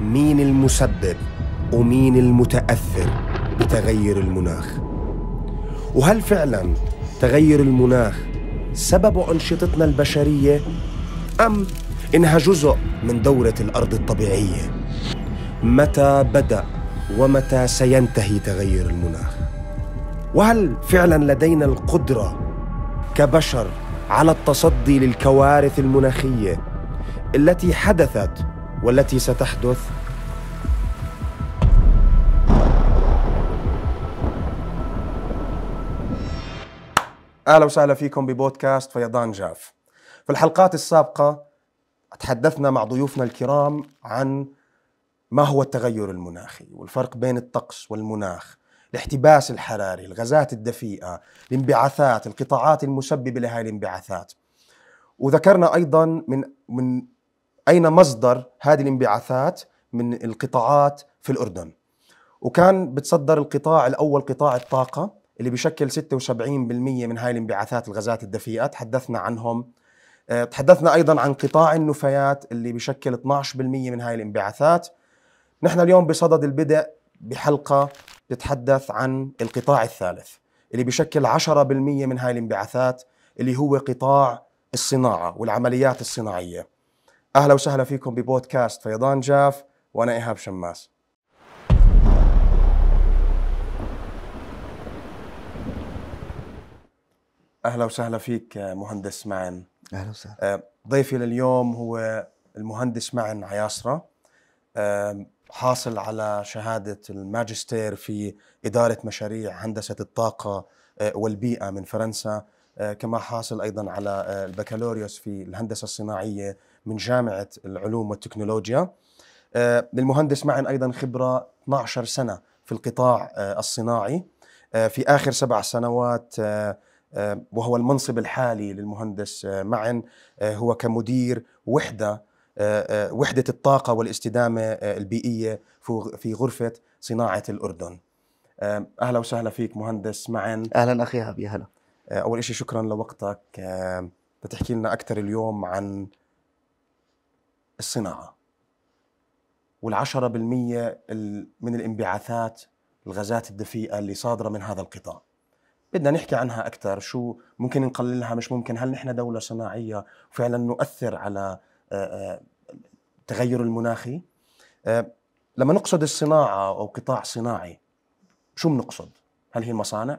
مين المسبب ومين المتأثر بتغير المناخ وهل فعلا تغير المناخ سببه أنشطتنا البشرية أم إنها جزء من دورة الأرض الطبيعية متى بدأ ومتى سينتهي تغير المناخ وهل فعلا لدينا القدرة كبشر على التصدي للكوارث المناخية التي حدثت والتي ستحدث اهلا وسهلا فيكم ببودكاست فيضان جاف. في الحلقات السابقه تحدثنا مع ضيوفنا الكرام عن ما هو التغير المناخي والفرق بين الطقس والمناخ الاحتباس الحراري الغازات الدفيئة الانبعاثات القطاعات المسببة لهذه الانبعاثات وذكرنا أيضا من, من اين مصدر هذه الانبعاثات من القطاعات في الاردن وكان بتصدر القطاع الاول قطاع الطاقه اللي بيشكل 76% من هاي الانبعاثات الغازات الدفيئه تحدثنا عنهم آه، تحدثنا ايضا عن قطاع النفايات اللي بيشكل 12% من هاي الانبعاثات نحن اليوم بصدد البدء بحلقه بتتحدث عن القطاع الثالث اللي بيشكل 10% من هاي الانبعاثات اللي هو قطاع الصناعه والعمليات الصناعيه اهلا وسهلا فيكم ببودكاست فيضان جاف وانا ايهاب شماس. اهلا وسهلا فيك مهندس معن. اهلا وسهلا. آه، ضيفي لليوم هو المهندس معن عياصره حاصل على شهاده الماجستير في اداره مشاريع هندسه الطاقه آه، والبيئه من فرنسا آه، كما حاصل ايضا على البكالوريوس في الهندسه الصناعيه من جامعه العلوم والتكنولوجيا للمهندس آه، معا ايضا خبره 12 سنه في القطاع آه، الصناعي آه، في اخر سبع سنوات وهو المنصب الحالي للمهندس معن هو كمدير وحده وحده الطاقه والاستدامه البيئيه في غرفه صناعه الاردن. اهلا وسهلا فيك مهندس معن. اهلا اخي هبي هلا. اول شيء شكرا لوقتك بتحكي لنا اكثر اليوم عن الصناعة والعشرة بالمية من الانبعاثات الغازات الدفيئة اللي صادرة من هذا القطاع بدنا نحكي عنها أكثر شو ممكن نقللها مش ممكن هل نحن دولة صناعية فعلا نؤثر على التغير المناخي لما نقصد الصناعة أو قطاع صناعي شو بنقصد هل هي مصانع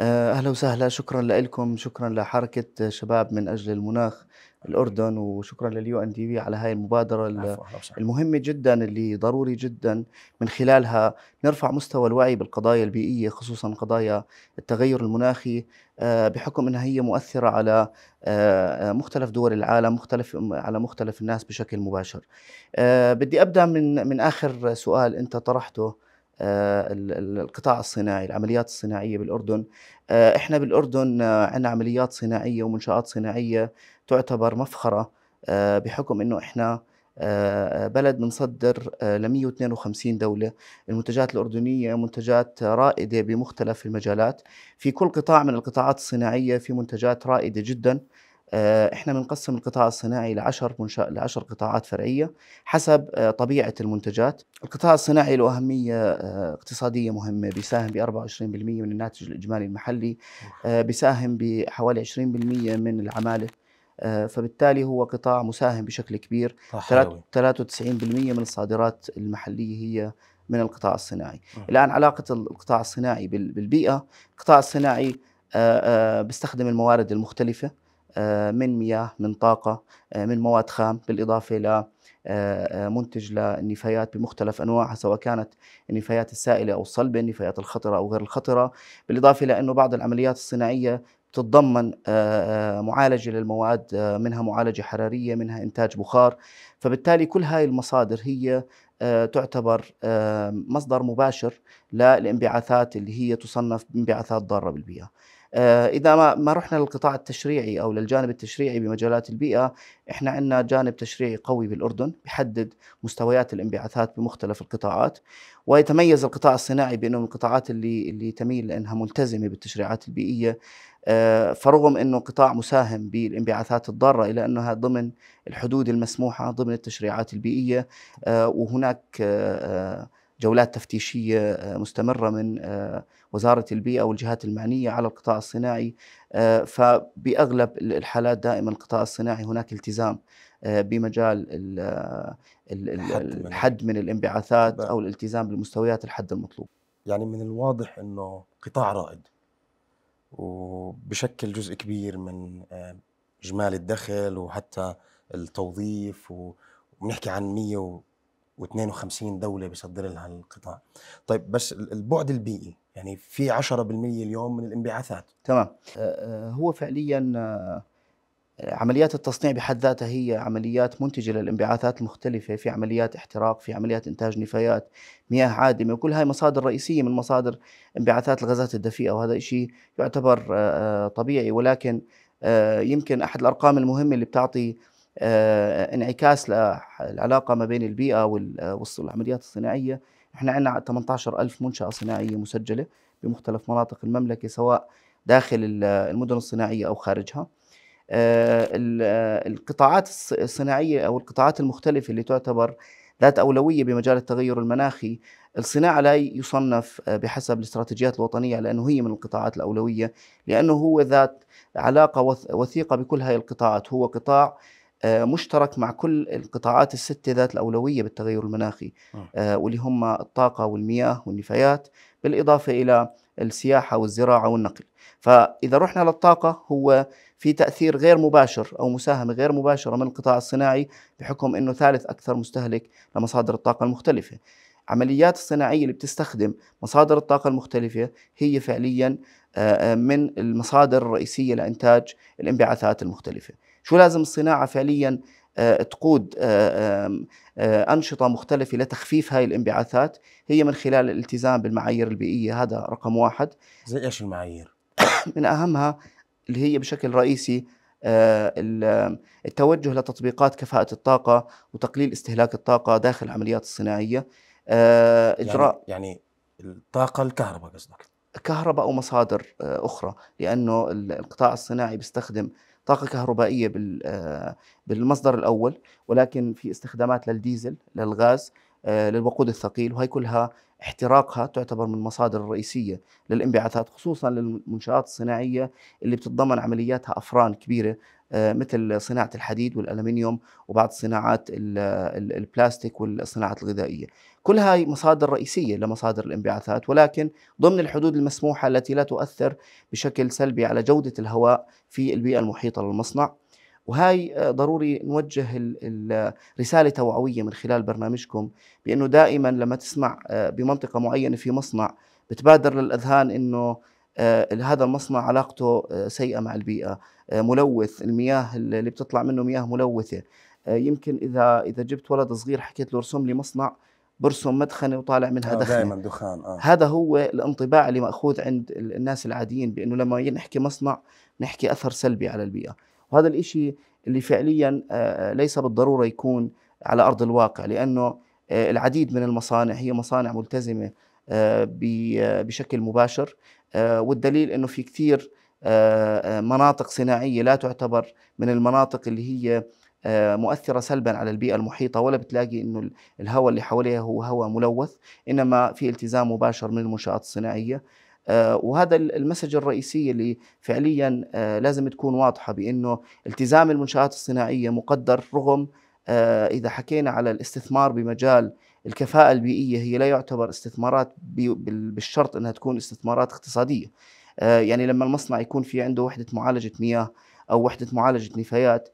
آه، اهلا وسهلا شكرا لكم شكرا لحركه شباب من اجل المناخ الاردن وشكرا لليو ان دي بي على هاي المبادره المهمه جدا اللي ضروري جدا من خلالها نرفع مستوى الوعي بالقضايا البيئيه خصوصا قضايا التغير المناخي آه، بحكم انها هي مؤثره على آه، مختلف دول العالم مختلف على مختلف الناس بشكل مباشر آه، بدي ابدا من من اخر سؤال انت طرحته القطاع الصناعي العمليات الصناعية بالأردن إحنا بالأردن عندنا عمليات صناعية ومنشآت صناعية تعتبر مفخرة آه، بحكم أنه إحنا آه، بلد بنصدر آه، ل 152 دولة المنتجات الأردنية منتجات رائدة بمختلف المجالات في كل قطاع من القطاعات الصناعية في منتجات رائدة جداً احنا بنقسم القطاع الصناعي لعشر منشا... لعشر قطاعات فرعيه حسب طبيعه المنتجات، القطاع الصناعي له اهميه اقتصاديه مهمه بيساهم ب 24% من الناتج الاجمالي المحلي بيساهم بحوالي 20% من العماله آه، فبالتالي هو قطاع مساهم بشكل كبير 93% آه، من الصادرات المحليه هي من القطاع الصناعي م. الان علاقه القطاع الصناعي بالبيئه القطاع الصناعي آه، بيستخدم الموارد المختلفه من مياه من طاقه من مواد خام بالاضافه ل منتج للنفايات بمختلف انواعها سواء كانت النفايات السائله او الصلبه، النفايات الخطره او غير الخطره، بالاضافه الى انه بعض العمليات الصناعيه تتضمن آه، آه، معالجة للمواد آه، منها معالجة حرارية منها إنتاج بخار فبالتالي كل هاي المصادر هي تعتبر مصدر مباشر للانبعاثات اللي هي تصنف انبعاثات ضارة بالبيئة إذا ما, ما رحنا للقطاع التشريعي أو للجانب التشريعي بمجالات البيئة إحنا عندنا جانب تشريعي قوي بالأردن بحدد مستويات الانبعاثات بمختلف القطاعات ويتميز القطاع الصناعي بأنه من القطاعات اللي, اللي تميل لأنها ملتزمة بالتشريعات البيئية آه، فرغم انه قطاع مساهم بالانبعاثات الضاره الا انها ضمن الحدود المسموحه ضمن التشريعات البيئيه آه، وهناك آه، جولات تفتيشيه مستمره من وزاره البيئه والجهات المعنيه على القطاع الصناعي فباغلب الحالات دائما القطاع الصناعي هناك التزام بمجال الحد من الانبعاثات نعم. او الالتزام بالمستويات الحد المطلوب. يعني من الواضح انه قطاع رائد وبشكل جزء كبير من آه، اجمالي الدخل وحتى التوظيف وبنحكي عن 152 دوله بيصدر لها القطاع طيب بس البعد البيئي يعني في 10% اليوم من الانبعاثات تمام آه، آه، هو فعليا عمليات التصنيع بحد ذاتها هي عمليات منتجة للانبعاثات المختلفة في عمليات احتراق في عمليات إنتاج نفايات مياه عادمة وكل هاي مصادر رئيسية من مصادر انبعاثات الغازات الدفيئة وهذا شيء يعتبر آه، آه، طبيعي ولكن آه، يمكن أحد الأرقام المهمة اللي بتعطي انعكاس للعلاقة ما بين البيئة والعمليات الصناعية احنا عندنا 18 ألف منشأة صناعية مسجلة بمختلف مناطق المملكة سواء داخل المدن الصناعية أو خارجها آه، آه، القطاعات الصناعيه او القطاعات المختلفه اللي تعتبر ذات اولويه بمجال التغير المناخي، الصناعه لا يصنف آه، بحسب الاستراتيجيات الوطنيه لانه هي من القطاعات الاولويه، لانه هو ذات علاقه وثيقه بكل هذه القطاعات، هو قطاع مشترك مع كل القطاعات الستة ذات الأولوية بالتغير المناخي واللي هم الطاقة والمياه والنفايات بالإضافة إلى السياحة والزراعة والنقل فإذا رحنا للطاقة هو في تأثير غير مباشر أو مساهمة غير مباشرة من القطاع الصناعي بحكم أنه ثالث أكثر مستهلك لمصادر الطاقة المختلفة عمليات الصناعية اللي بتستخدم مصادر الطاقة المختلفة هي فعليا آه، آه، من المصادر الرئيسية لإنتاج الانبعاثات المختلفة شو لازم الصناعة فعليا آه، تقود آه، آه، أنشطة مختلفة لتخفيف هاي الانبعاثات هي من خلال الالتزام بالمعايير البيئية هذا رقم واحد زي إيش المعايير؟ من أهمها اللي هي بشكل رئيسي التوجه لتطبيقات كفاءة الطاقة وتقليل استهلاك الطاقة داخل العمليات الصناعية يعني إجراء يعني, يعني الطاقة الكهرباء قصدك كهرباء أو مصادر أخرى لأنه القطاع الصناعي بيستخدم طاقة كهربائية آه، بالمصدر الأول ولكن في استخدامات للديزل للغاز آه، للوقود الثقيل وهي كلها احتراقها تعتبر من المصادر الرئيسية للانبعاثات خصوصا للمنشآت الصناعية اللي بتتضمن عملياتها أفران كبيرة آه، مثل صناعة الحديد والألمنيوم وبعض صناعات البلاستيك والصناعات الغذائية كل هاي مصادر رئيسية لمصادر الانبعاثات ولكن ضمن الحدود المسموحة التي لا تؤثر بشكل سلبي على جودة الهواء في البيئة المحيطة للمصنع وهي آه، ضروري نوجه الرسالة توعوية من خلال برنامجكم بأنه دائما لما تسمع آه، بمنطقة معينة في مصنع بتبادر للأذهان أنه آه، هذا المصنع علاقته سيئة مع البيئة ملوث المياه اللي بتطلع منه مياه ملوثة يمكن إذا إذا جبت ولد صغير حكيت له ارسم لي مصنع برسم مدخنه وطالع منها آه دخنه دائما دخان آه. هذا هو الانطباع اللي ماخوذ عند الناس العاديين بانه لما نحكي مصنع نحكي اثر سلبي على البيئه وهذا الإشي اللي فعليا آه، آه، ليس بالضروره يكون على ارض الواقع لانه آه، العديد من المصانع هي مصانع ملتزمه بشكل مباشر والدليل انه في كثير مناطق صناعيه لا تعتبر من المناطق اللي هي آه، مؤثره سلبا على البيئه المحيطه ولا بتلاقي انه الهواء اللي حواليها هو هواء ملوث انما في التزام مباشر من المنشات الصناعيه آه، وهذا المسج الرئيسي اللي فعليا آه، لازم تكون واضحه بانه التزام المنشات الصناعيه مقدر رغم اذا حكينا على الاستثمار بمجال الكفاءه البيئيه هي لا يعتبر استثمارات بالشرط انها تكون استثمارات اقتصاديه يعني لما المصنع يكون في عنده وحده معالجه مياه او وحده معالجه نفايات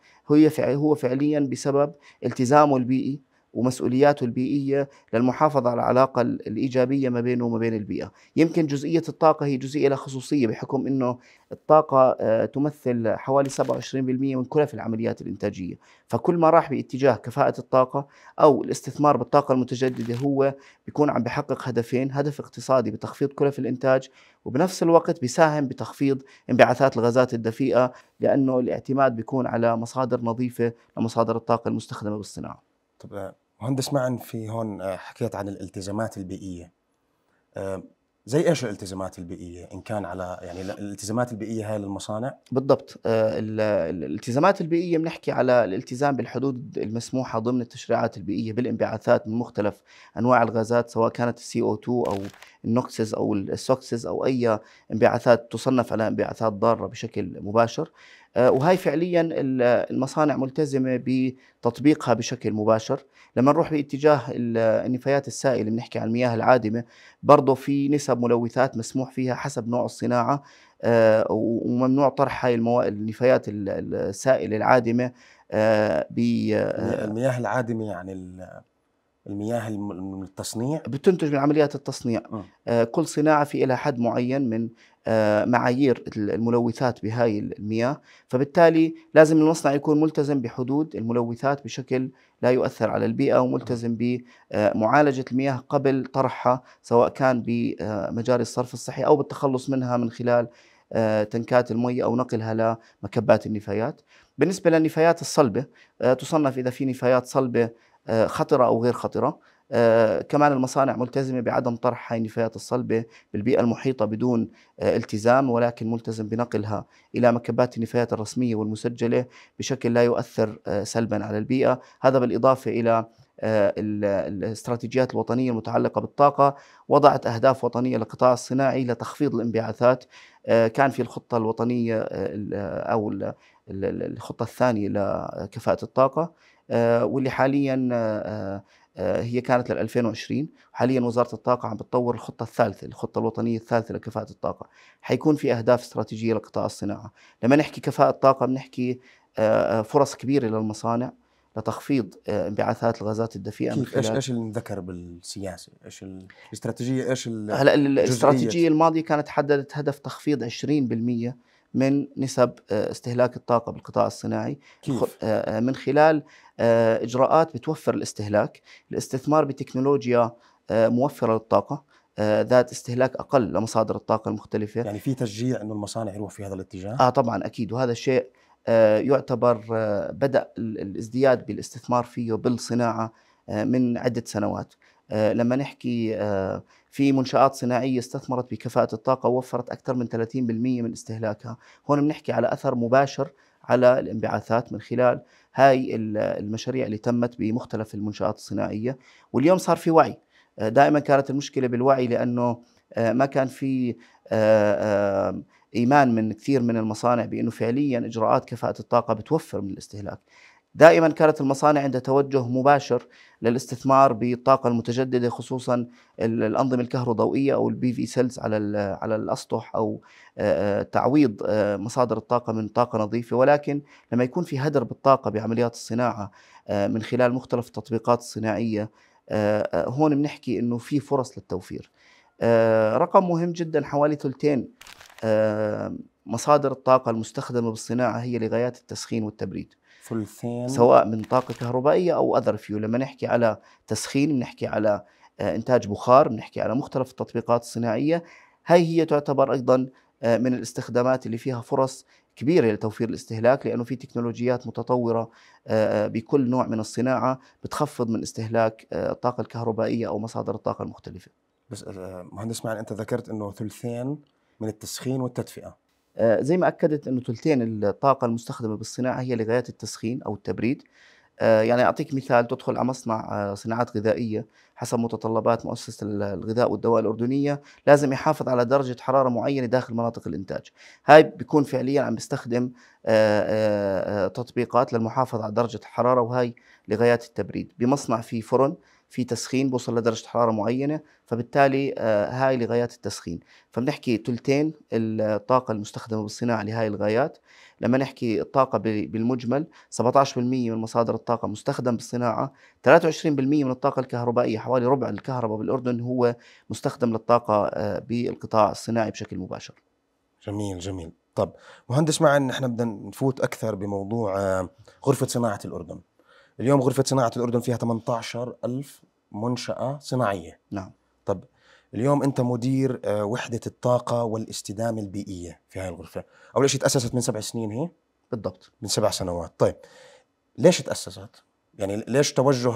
هو فعليا بسبب التزامه البيئي ومسؤولياته البيئية للمحافظة على العلاقة الإيجابية ما بينه وما بين البيئة يمكن جزئية الطاقة هي جزئية لها خصوصية بحكم أنه الطاقة آه، تمثل حوالي 27% من كلف العمليات الإنتاجية فكل ما راح باتجاه كفاءة الطاقة أو الاستثمار بالطاقة المتجددة هو بيكون عم بحقق هدفين هدف اقتصادي بتخفيض كلف الإنتاج وبنفس الوقت بيساهم بتخفيض انبعاثات الغازات الدفيئة لأنه الاعتماد بيكون على مصادر نظيفة لمصادر الطاقة المستخدمة بالصناعة طبعا مهندس معن في هون آه، حكيت عن الالتزامات البيئيه آه، زي ايش الالتزامات البيئيه ان كان على يعني الالتزامات البيئيه هاي للمصانع بالضبط آه، الالتزامات البيئيه بنحكي على الالتزام بالحدود المسموحه ضمن التشريعات البيئيه بالانبعاثات من مختلف انواع الغازات سواء كانت السي او 2 او النوكسز او السوكسز او اي انبعاثات تصنف على انبعاثات ضاره بشكل مباشر آه، وهي فعليا المصانع ملتزمه بتطبيقها بشكل مباشر لما نروح باتجاه النفايات السائله بنحكي عن المياه العادمه برضه في نسب ملوثات مسموح فيها حسب نوع الصناعه آه، وممنوع طرح هاي النفايات السائله العادمه آه، ب المياه العادمه يعني المياه من التصنيع بتنتج من عمليات التصنيع م. كل صناعه في لها حد معين من آه، معايير الملوثات بهاي المياه فبالتالي لازم المصنع يكون ملتزم بحدود الملوثات بشكل لا يؤثر على البيئة وملتزم نعم. بمعالجة المياه قبل طرحها سواء كان بمجال آه، الصرف الصحي أو بالتخلص منها من خلال آه، تنكات المي أو نقلها لمكبات النفايات بالنسبة للنفايات الصلبة تصنف إذا في نفايات صلبة خطرة أو غير خطرة آه، كمان المصانع ملتزمة بعدم طرح هاي النفايات الصلبة بالبيئة المحيطة بدون آه، التزام ولكن ملتزم بنقلها إلى مكبات النفايات الرسمية والمسجلة بشكل لا يؤثر آه، سلبا على البيئة هذا بالإضافة إلى الاستراتيجيات الوطنية المتعلقة بالطاقة وضعت أهداف وطنية للقطاع الصناعي لتخفيض الانبعاثات كان في الخطة الوطنية أو الخطة الثانية لكفاءة الطاقة واللي حاليا آه، هي كانت لل 2020 وحاليا وزاره الطاقه عم بتطور الخطه الثالثه الخطه الوطنيه الثالثه لكفاءه الطاقه حيكون في اهداف استراتيجيه لقطاع الصناعه لما نحكي كفاءه طاقه بنحكي آه، آه، فرص كبيره للمصانع لتخفيض انبعاثات الغازات الدفيئه من خلال ايش ايش اللي انذكر بالسياسه؟ ايش الاستراتيجيه ايش هلا الاستراتيجيه الماضيه كانت حددت هدف تخفيض 20% من نسب آه، استهلاك الطاقه بالقطاع الصناعي كيف؟ آه، آه، من خلال اجراءات بتوفر الاستهلاك، الاستثمار بتكنولوجيا موفره للطاقه ذات استهلاك اقل لمصادر الطاقه المختلفه يعني في تشجيع انه المصانع يروح في هذا الاتجاه؟ اه طبعا اكيد وهذا الشيء يعتبر بدا الازدياد بالاستثمار فيه بالصناعه من عده سنوات لما نحكي في منشآت صناعية استثمرت بكفاءة الطاقة ووفرت أكثر من 30% من استهلاكها هون بنحكي على أثر مباشر على الانبعاثات من خلال هاي المشاريع اللي تمت بمختلف المنشآت الصناعية واليوم صار في وعي آه، دائما كانت المشكلة بالوعي لأنه آه، ما كان في آه، ايمان من كثير من المصانع بانه فعليا اجراءات كفاءه الطاقه بتوفر من الاستهلاك دائما كانت المصانع عندها توجه مباشر للاستثمار بالطاقه المتجدده خصوصا الانظمه الكهروضوئيه او البي في سيلز على على الاسطح او آه، آه، تعويض آه، مصادر الطاقه من طاقه نظيفه ولكن لما يكون في هدر بالطاقه بعمليات الصناعه من خلال مختلف التطبيقات الصناعيه هون بنحكي انه في فرص للتوفير رقم مهم جدا حوالي ثلثين مصادر الطاقه المستخدمه بالصناعه هي لغايات التسخين والتبريد ثلثين سواء من طاقه كهربائيه او اذر فيو لما نحكي على تسخين بنحكي على آه، انتاج بخار بنحكي على مختلف التطبيقات الصناعيه هاي هي تعتبر ايضا آه، من الاستخدامات اللي فيها فرص كبيره لتوفير الاستهلاك لانه في تكنولوجيات متطوره آه، بكل نوع من الصناعه بتخفض من استهلاك الطاقه الكهربائيه او مصادر الطاقه المختلفه. بس مهندس معن انت ذكرت انه ثلثين من التسخين والتدفئه. آه، زي ما اكدت انه ثلثين الطاقه المستخدمه بالصناعه هي لغايات التسخين او التبريد آه، يعني اعطيك مثال تدخل على مصنع آه، صناعات غذائيه حسب متطلبات مؤسسه الغذاء والدواء الاردنيه لازم يحافظ على درجه حراره معينه داخل مناطق الانتاج هاي بيكون فعليا عم بيستخدم تطبيقات للمحافظه على درجه الحراره وهي لغايات التبريد بمصنع في فرن في تسخين بوصل لدرجه حراره معينه فبالتالي آه، هاي لغايات التسخين فبنحكي ثلثين الطاقه المستخدمه بالصناعه لهاي الغايات لما نحكي الطاقه بالمجمل 17% من مصادر الطاقه مستخدم بالصناعه 23% من الطاقه الكهربائيه حوالي ربع الكهرباء بالاردن هو مستخدم للطاقه آه، بالقطاع الصناعي بشكل مباشر جميل جميل طب مهندس معا نحن بدنا نفوت اكثر بموضوع آه، غرفه صناعه الاردن اليوم غرفه صناعه الاردن فيها 18 ألف منشاه صناعيه نعم طب اليوم انت مدير آه، وحده الطاقه والاستدامه البيئيه في هاي الغرفه اول شيء تاسست من سبع سنين هي بالضبط من سبع سنوات طيب ليش تاسست يعني ليش توجه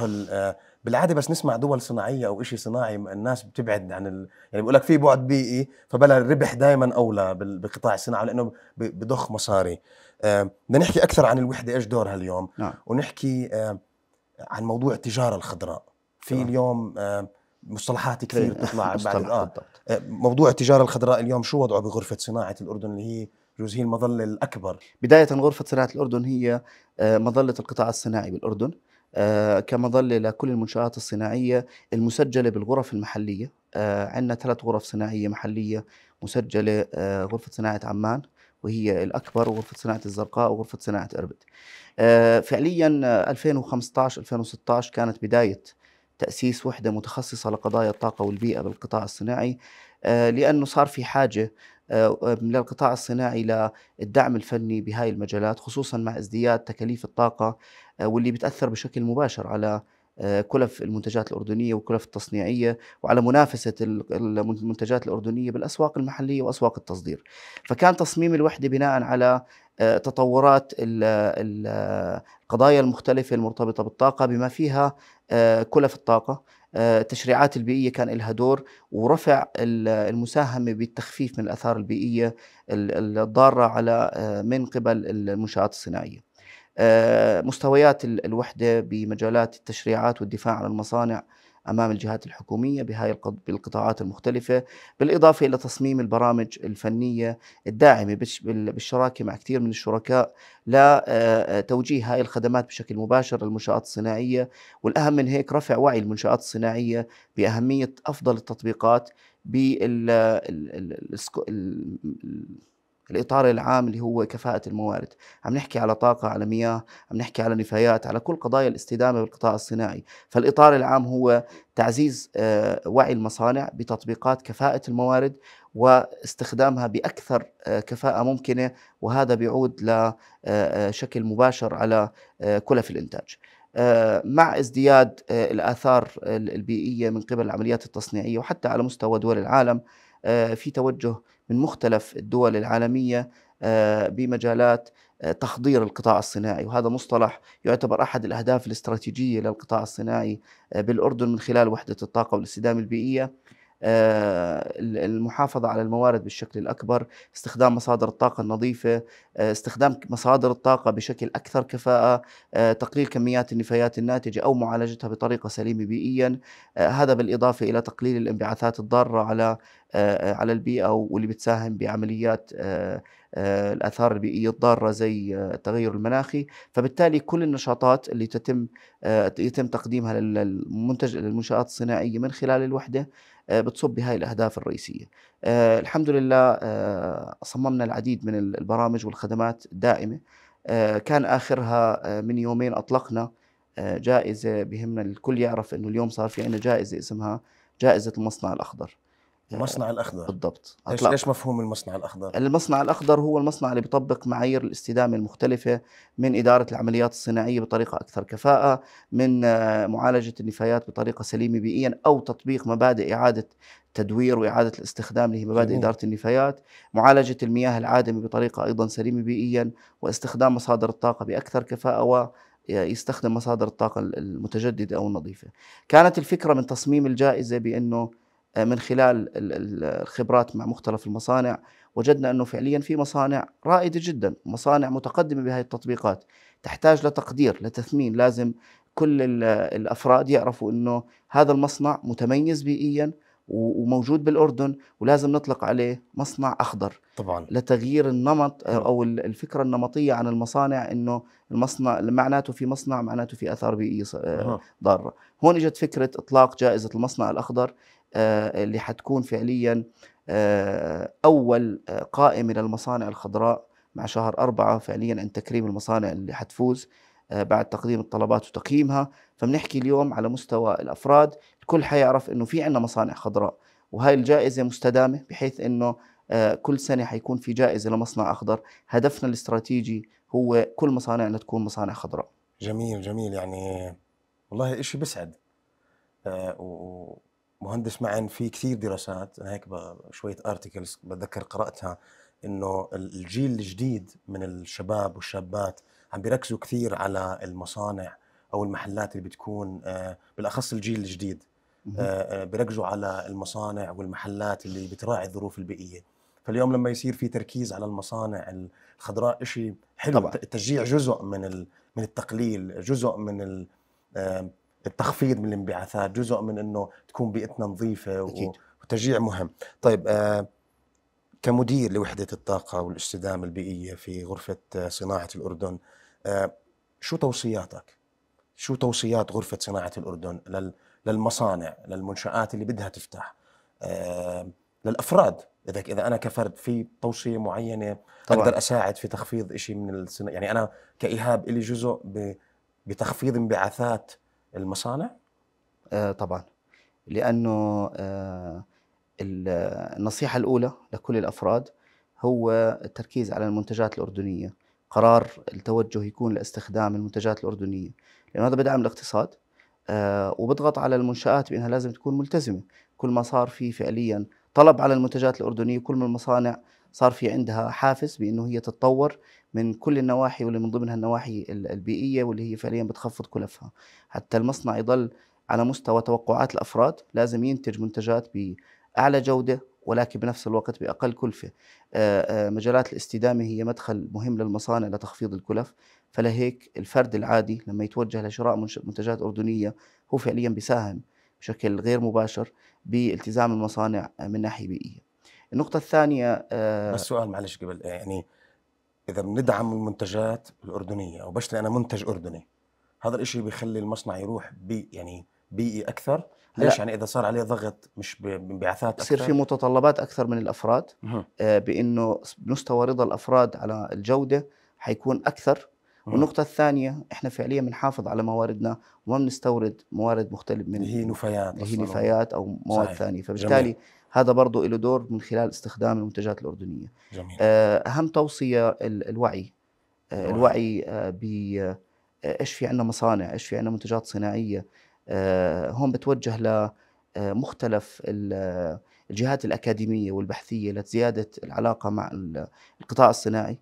بالعاده بس نسمع دول صناعيه او شيء صناعي الناس بتبعد عن ال... يعني بقول لك في بعد بيئي إيه، فبلا الربح دائما اولى بقطاع الصناعه لانه بضخ مصاري بدنا آه نحكي اكثر عن الوحده ايش دورها اليوم نعم. ونحكي آه عن موضوع التجاره الخضراء في نعم. اليوم آه مصطلحات كثير بتطلع بعد آه،, آه. موضوع التجاره الخضراء اليوم شو وضعه بغرفه صناعه الاردن اللي هي بجوز هي المظله الاكبر بدايه غرفه صناعه الاردن هي آه، مظله القطاع الصناعي بالاردن آه، كمظله لكل المنشات الصناعيه المسجله بالغرف المحليه آه، عندنا ثلاث غرف صناعيه محليه مسجله آه، غرفه صناعه عمان وهي الأكبر وغرفة صناعة الزرقاء وغرفة صناعة إربد فعليا 2015-2016 كانت بداية تأسيس وحدة متخصصة لقضايا الطاقة والبيئة بالقطاع الصناعي لأنه صار في حاجة آه، من القطاع الصناعي للدعم الفني بهاي المجالات خصوصا مع ازدياد تكاليف الطاقة آه، واللي بتأثر بشكل مباشر على آه، كلف المنتجات الأردنية وكلف التصنيعية وعلى منافسة المنتجات الأردنية بالأسواق المحلية وأسواق التصدير فكان تصميم الوحدة بناء على تطورات القضايا المختلفة المرتبطة بالطاقة بما فيها كلف الطاقة آه، التشريعات البيئية كان لها دور ورفع المساهمة بالتخفيف من الأثار البيئية الضارة على آه، من قبل المنشآت الصناعية آه، مستويات الوحدة بمجالات التشريعات والدفاع عن المصانع امام الجهات الحكوميه بهاي بالقطاعات المختلفه بالاضافه الى تصميم البرامج الفنيه الداعمه بالشراكه مع كثير من الشركاء لتوجيه آه، آه، هاي الخدمات بشكل مباشر للمنشات الصناعيه والاهم من هيك رفع وعي المنشات الصناعيه باهميه افضل التطبيقات بال الاطار العام اللي هو كفاءه الموارد عم نحكي على طاقه على مياه عم نحكي على نفايات على كل قضايا الاستدامه بالقطاع الصناعي فالاطار العام هو تعزيز آه، وعي المصانع بتطبيقات كفاءه الموارد واستخدامها باكثر آه، كفاءه ممكنه وهذا بيعود لشكل آه، مباشر على كلف الانتاج مع ازدياد الاثار البيئيه من قبل العمليات التصنيعيه وحتى على مستوى دول العالم في توجه من مختلف الدول العالميه آه، بمجالات آه، تحضير القطاع الصناعي وهذا مصطلح يعتبر احد الاهداف الاستراتيجيه للقطاع الصناعي آه، بالاردن من خلال وحده الطاقه والاستدامه البيئيه آه، المحافظة على الموارد بالشكل الأكبر استخدام مصادر الطاقة النظيفة آه، استخدام مصادر الطاقة بشكل أكثر كفاءة آه، تقليل كميات النفايات الناتجة أو معالجتها بطريقة سليمة بيئيا هذا بالإضافة إلى تقليل الانبعاثات الضارة على على البيئة واللي بتساهم بعمليات الآثار البيئية الضارة زي التغير المناخي فبالتالي كل النشاطات اللي تتم يتم تقديمها للمنتج للمنشآت الصناعية من خلال الوحدة آه، بتصب بهاي الاهداف الرئيسيه. آه، الحمد لله آه، صممنا العديد من البرامج والخدمات الدائمه كان اخرها من يومين اطلقنا جائزه بهمنا الكل يعرف انه اليوم صار في عندنا جائزه اسمها جائزه المصنع الاخضر. المصنع الاخضر بالضبط أطلق. ايش مفهوم المصنع الاخضر؟ المصنع الاخضر هو المصنع اللي بيطبق معايير الاستدامه المختلفه من اداره العمليات الصناعيه بطريقه اكثر كفاءه، من آه، معالجه النفايات بطريقه سليمه بيئيا او تطبيق مبادئ اعاده التدوير واعاده الاستخدام اللي هي مبادئ جميل. اداره النفايات، معالجه المياه العادمه بطريقه ايضا سليمه بيئيا، واستخدام مصادر الطاقه باكثر كفاءه و آه، يستخدم مصادر الطاقة المتجددة أو النظيفة كانت الفكرة من تصميم الجائزة بأنه من خلال الخبرات مع مختلف المصانع وجدنا انه فعليا في مصانع رائده جدا، مصانع متقدمه بهذه التطبيقات، تحتاج لتقدير، لتثمين، لازم كل الافراد يعرفوا انه هذا المصنع متميز بيئيا وموجود بالاردن ولازم نطلق عليه مصنع اخضر طبعا لتغيير النمط او نعم. الفكره النمطيه عن المصانع انه المصنع معناته في مصنع معناته في اثار بيئيه آه، ضاره هون اجت فكره اطلاق جائزه المصنع الاخضر آه، اللي حتكون فعليا آه، أول آه، قائمة للمصانع الخضراء مع شهر أربعة فعليا عند تكريم المصانع اللي حتفوز بعد تقديم الطلبات وتقييمها فبنحكي اليوم على مستوى الأفراد الكل حيعرف أنه في عندنا مصانع خضراء وهاي الجائزة مستدامة بحيث أنه كل سنة حيكون في جائزة لمصنع أخضر هدفنا الاستراتيجي هو كل مصانعنا تكون مصانع خضراء جميل جميل يعني والله إشي بسعد مهندس معن في كثير دراسات انا هيك شويه ارتكلز بتذكر قراتها انه الجيل الجديد من الشباب والشابات عم بيركزوا كثير على المصانع او المحلات اللي بتكون آه، بالاخص الجيل الجديد آه، آه، بيركزوا على المصانع والمحلات اللي بتراعي الظروف البيئيه فاليوم لما يصير في تركيز على المصانع الخضراء شيء حلو طبعا. التشجيع جزء من من التقليل جزء من التخفيض من الانبعاثات جزء من انه تكون بيئتنا نظيفه أكيد. وتشجيع مهم طيب آه كمدير لوحدة الطاقة والاستدامة البيئية في غرفة آه، صناعة الأردن آه شو توصياتك؟ شو توصيات غرفة صناعة الأردن لل... للمصانع للمنشآت اللي بدها تفتح آه للأفراد اذا اذا انا كفرد في توصيه معينه طبعا. اقدر اساعد في تخفيض شيء من السنة يعني انا كايهاب لي جزء ب... بتخفيض انبعاثات المصانع؟ آه طبعا لانه آه النصيحه الاولى لكل الافراد هو التركيز على المنتجات الاردنيه قرار التوجه يكون لاستخدام المنتجات الاردنيه لانه هذا بدعم الاقتصاد آه وبضغط على المنشات بانها لازم تكون ملتزمه كل ما صار في فعليا طلب على المنتجات الاردنيه كل ما المصانع صار في عندها حافز بانه هي تتطور من كل النواحي واللي من ضمنها النواحي البيئيه واللي هي فعليا بتخفض كلفها حتى المصنع يضل على مستوى توقعات الافراد لازم ينتج منتجات باعلى جوده ولكن بنفس الوقت باقل كلفه آه، آه، مجالات الاستدامه هي مدخل مهم للمصانع لتخفيض الكلف فلهيك الفرد العادي لما يتوجه لشراء منتجات اردنيه هو فعليا بيساهم بشكل غير مباشر بالتزام المصانع من ناحيه بيئيه النقطة الثانية آه بس سؤال معلش قبل يعني إذا بندعم المنتجات الأردنية أو بشتري أنا منتج أردني هذا الإشي بيخلي المصنع يروح بي يعني بيئي أكثر ليش يعني اذا صار عليه ضغط مش بانبعاثات اكثر بصير في متطلبات اكثر من الافراد آه بانه مستوى رضا الافراد على الجوده حيكون اكثر والنقطة الثانية احنا فعليا بنحافظ على مواردنا وما بنستورد موارد مختلف من هي نفايات اللي هي نفايات او مواد صحيح. ثانية فبالتالي جميل. هذا برضه له دور من خلال استخدام المنتجات الاردنيه جميل. آه، اهم توصيه آه، الوعي الوعي آه، ب ايش في عندنا مصانع ايش في عندنا منتجات صناعيه هون بتوجه لمختلف الجهات الاكاديميه والبحثيه لزياده العلاقه مع القطاع الصناعي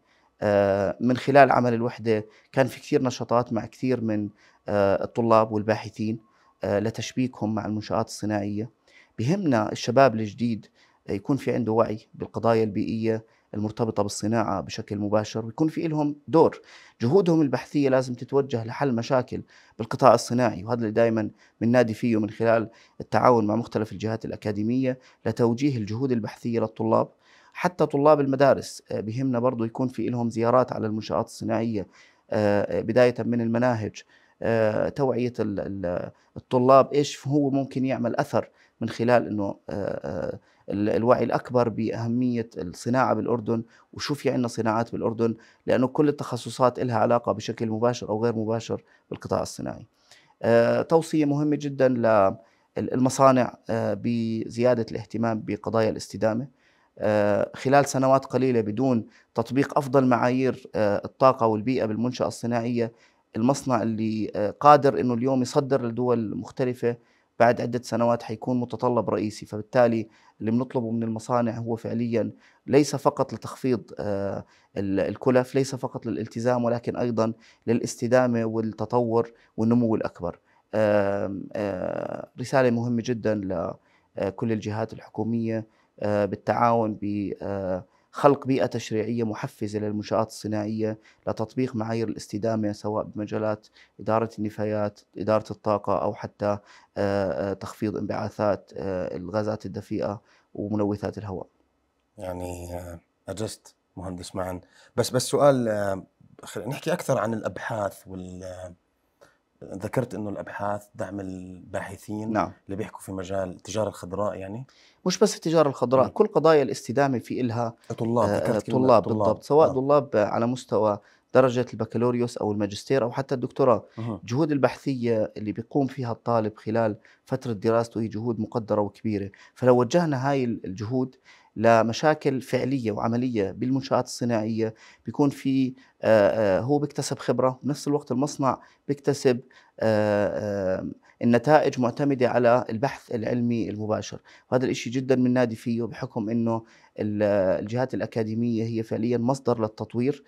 من خلال عمل الوحده كان في كثير نشاطات مع كثير من الطلاب والباحثين لتشبيكهم مع المنشات الصناعيه بهمنا الشباب الجديد يكون في عنده وعي بالقضايا البيئية المرتبطة بالصناعة بشكل مباشر ويكون في لهم دور جهودهم البحثية لازم تتوجه لحل مشاكل بالقطاع الصناعي وهذا اللي دائما بننادي فيه من خلال التعاون مع مختلف الجهات الأكاديمية لتوجيه الجهود البحثية للطلاب حتى طلاب المدارس آه، بهمنا برضو يكون في لهم زيارات على المنشآت الصناعية آه، آه، بداية من المناهج آه، توعيه الطلاب ايش هو ممكن يعمل اثر من خلال انه آه، آه، الوعي الاكبر باهميه الصناعه بالاردن وشو في يعني عندنا صناعات بالاردن لانه كل التخصصات لها علاقه بشكل مباشر او غير مباشر بالقطاع الصناعي. توصيه مهمه جدا للمصانع بزياده الاهتمام بقضايا الاستدامه. خلال سنوات قليله بدون تطبيق افضل معايير الطاقه والبيئه بالمنشاه الصناعيه المصنع اللي آه، قادر انه اليوم يصدر لدول مختلفه بعد عده سنوات حيكون متطلب رئيسي فبالتالي اللي بنطلبه من المصانع هو فعليا ليس فقط لتخفيض آه، الكلف ليس فقط للالتزام ولكن ايضا للاستدامه والتطور والنمو الاكبر آه، رساله مهمه جدا لكل الجهات الحكوميه بالتعاون ب خلق بيئة تشريعية محفزة للمنشآت الصناعية لتطبيق معايير الاستدامة سواء بمجالات إدارة النفايات إدارة الطاقة أو حتى آه، آه، تخفيض انبعاثات آه، الغازات الدفيئة وملوثات الهواء يعني أجزت مهندس معا بس بس سؤال نحكي أكثر عن الأبحاث وال ذكرت انه الابحاث دعم الباحثين نعم. اللي بيحكوا في مجال التجاره الخضراء يعني مش بس التجاره الخضراء نعم. كل قضايا الاستدامه في الها طلاب آه طلاب بالضبط سواء نعم. طلاب على مستوى درجه البكالوريوس او الماجستير او حتى الدكتوراه أه. جهود البحثيه اللي بيقوم فيها الطالب خلال فتره دراسته هي جهود مقدره وكبيره فلو وجهنا هاي الجهود لمشاكل فعليه وعمليه بالمنشات الصناعيه بيكون في هو بيكتسب خبره بنفس الوقت المصنع بيكتسب النتائج معتمدة على البحث العلمي المباشر وهذا الإشي جدا من نادي فيه بحكم أنه الجهات الأكاديمية هي فعليا مصدر للتطوير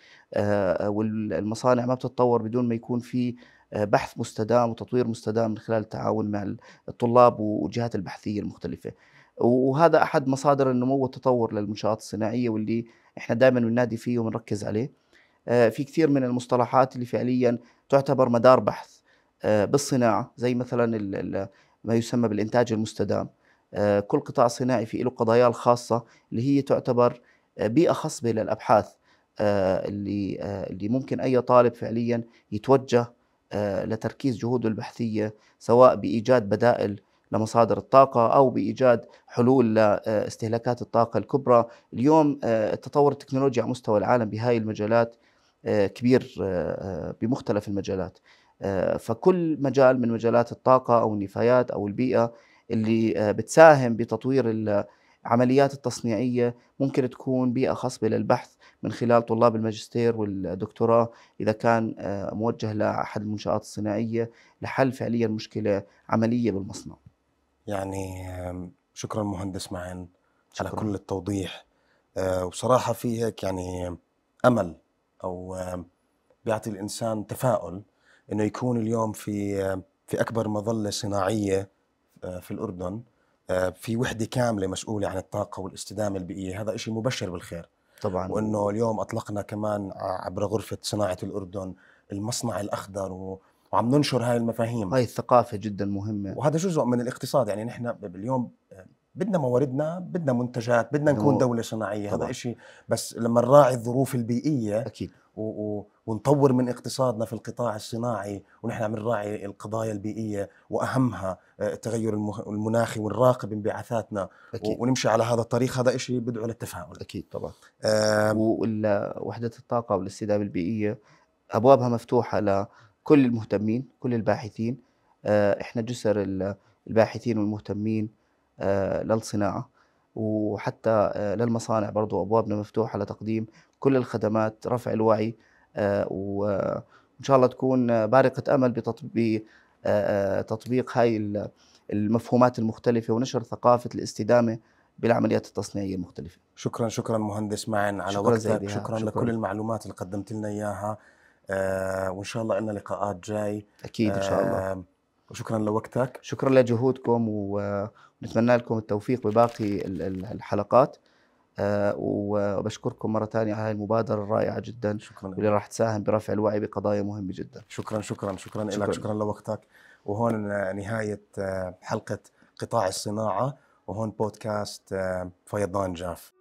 والمصانع ما بتتطور بدون ما يكون في بحث مستدام وتطوير مستدام من خلال التعاون مع الطلاب والجهات البحثية المختلفة وهذا احد مصادر النمو والتطور للمنشات الصناعيه واللي احنا دائما بننادي فيه وبنركز عليه آه، في كثير من المصطلحات اللي فعليا تعتبر مدار بحث آه، بالصناعه زي مثلا ما يسمى بالانتاج المستدام آه، كل قطاع صناعي في له قضاياه الخاصه اللي هي تعتبر بيئه خصبه للابحاث اللي اللي ممكن اي طالب فعليا يتوجه لتركيز جهوده البحثيه سواء بايجاد بدائل لمصادر الطاقة أو بإيجاد حلول لاستهلاكات الطاقة الكبرى اليوم التطور آه، التكنولوجي على مستوى العالم بهاي المجالات آه، كبير آه، بمختلف المجالات فكل مجال من مجالات الطاقة أو النفايات أو البيئة اللي بتساهم بتطوير العمليات التصنيعية ممكن تكون بيئة خصبة للبحث من خلال طلاب الماجستير والدكتوراه إذا كان موجه لأحد المنشآت الصناعية لحل فعليا مشكلة عملية بالمصنع يعني شكرا مهندس معن على كل التوضيح آه، وبصراحة في هيك يعني أمل أو بيعطي الإنسان تفاؤل إنه يكون اليوم في في أكبر مظلة صناعية آه، في الأردن آه، في وحدة كاملة مسؤولة عن الطاقة والاستدامة البيئية هذا إشي مبشر بالخير طبعا وإنه اليوم أطلقنا كمان عبر غرفة صناعة الأردن المصنع الأخضر وعم ننشر هاي المفاهيم هاي الثقافه جدا مهمه وهذا جزء من الاقتصاد يعني نحن اليوم بدنا مواردنا بدنا منتجات بدنا نكون دوله صناعيه طبعا. هذا شيء بس لما نراعي الظروف البيئيه اكيد و و ونطور من اقتصادنا في القطاع الصناعي ونحن عم نراعي القضايا البيئيه واهمها آه، التغير المناخي ونراقب انبعاثاتنا أكيد. ونمشي على هذا الطريق هذا شيء بدعو للتفاؤل اكيد طبعا وحده الطاقه والاستدامه البيئيه ابوابها مفتوحه كل المهتمين كل الباحثين آه، احنا جسر الباحثين والمهتمين آه، للصناعه وحتى آه، للمصانع برضو ابوابنا مفتوحه لتقديم كل الخدمات رفع الوعي وان شاء الله تكون بارقه امل بتطبيق هاي المفهومات المختلفه ونشر ثقافه الاستدامه بالعمليات التصنيعيه المختلفه. شكرا شكرا مهندس معن على شكرا وقتك، شكرا, شكرا لكل المعلومات اللي قدمت لنا اياها. آه، وان شاء الله لنا لقاءات جاي اكيد ان شاء الله وشكرا لوقتك شكرا لجهودكم ونتمنى لكم التوفيق بباقي الحلقات آه، وبشكركم مره ثانيه على هذه المبادره الرائعه جدا شكرا واللي راح تساهم برفع الوعي بقضايا مهمه جدا شكرا شكرا شكرا لك شكرا لوقتك وهون نهايه آه، حلقه قطاع الصناعه وهون بودكاست فيضان جاف